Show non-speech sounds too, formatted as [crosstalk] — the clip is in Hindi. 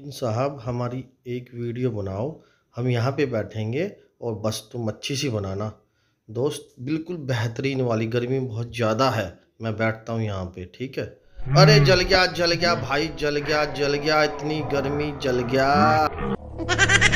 इन साहब हमारी एक वीडियो बनाओ हम यहाँ पे बैठेंगे और बस तुम अच्छी सी बनाना दोस्त बिल्कुल बेहतरीन वाली गर्मी बहुत ज़्यादा है मैं बैठता हूँ यहाँ पे ठीक है अरे हम्म। जल गया जल गया भाई जल गया जल गया इतनी गर्मी जल गया [laughs]